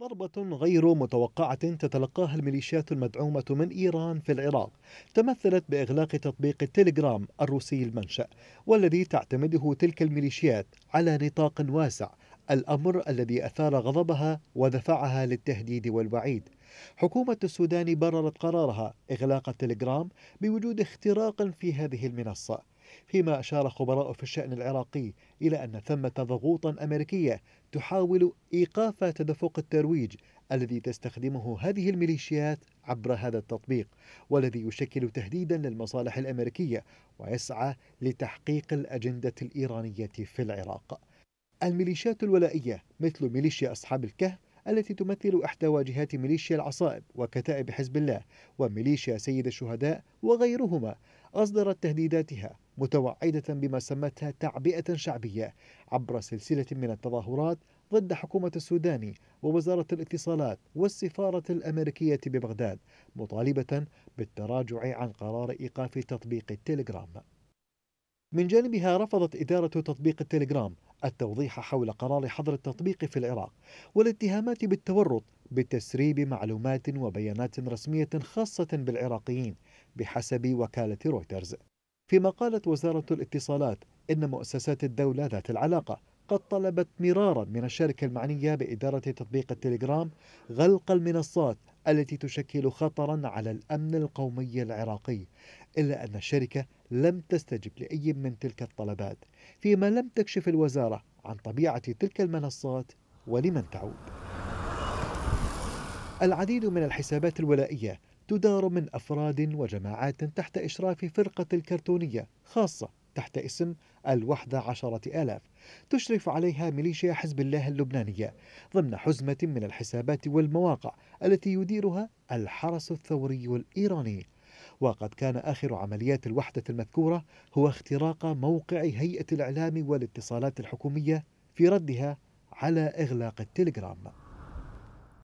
ضربة غير متوقعة تتلقاها الميليشيات المدعومة من إيران في العراق تمثلت بإغلاق تطبيق التليجرام الروسي المنشأ والذي تعتمده تلك الميليشيات على نطاق واسع الأمر الذي أثار غضبها ودفعها للتهديد والوعيد حكومة السودان بررت قرارها إغلاق التليجرام بوجود اختراق في هذه المنصة فيما أشار خبراء في الشأن العراقي إلى أن ثمة ضغوطا أمريكية تحاول إيقاف تدفق الترويج الذي تستخدمه هذه الميليشيات عبر هذا التطبيق والذي يشكل تهديدا للمصالح الأمريكية ويسعى لتحقيق الأجندة الإيرانية في العراق الميليشيات الولائية مثل ميليشيا أصحاب الكهف التي تمثل إحدى واجهات ميليشيا العصائب وكتائب حزب الله وميليشيا سيد الشهداء وغيرهما أصدرت تهديداتها متوعدة بما سمتها تعبئة شعبية عبر سلسلة من التظاهرات ضد حكومة السودان ووزارة الاتصالات والسفارة الأمريكية ببغداد مطالبة بالتراجع عن قرار إيقاف تطبيق التليجرام من جانبها رفضت إدارة تطبيق التليجرام التوضيح حول قرار حظر التطبيق في العراق والاتهامات بالتورط بتسريب معلومات وبيانات رسمية خاصة بالعراقيين بحسب وكالة رويترز فيما قالت وزارة الاتصالات إن مؤسسات الدولة ذات العلاقة قد طلبت مرارا من الشركة المعنية بإدارة تطبيق التليجرام غلق المنصات التي تشكل خطرا على الأمن القومي العراقي إلا أن الشركة لم تستجب لأي من تلك الطلبات فيما لم تكشف الوزارة عن طبيعة تلك المنصات ولمن تعود العديد من الحسابات الولائية تدار من أفراد وجماعات تحت إشراف فرقة الكرتونية خاصة تحت اسم الوحدة عشرة آلاف تشرف عليها ميليشيا حزب الله اللبنانية ضمن حزمة من الحسابات والمواقع التي يديرها الحرس الثوري الإيراني وقد كان آخر عمليات الوحدة المذكورة هو اختراق موقع هيئة الإعلام والاتصالات الحكومية في ردها على إغلاق التليجرام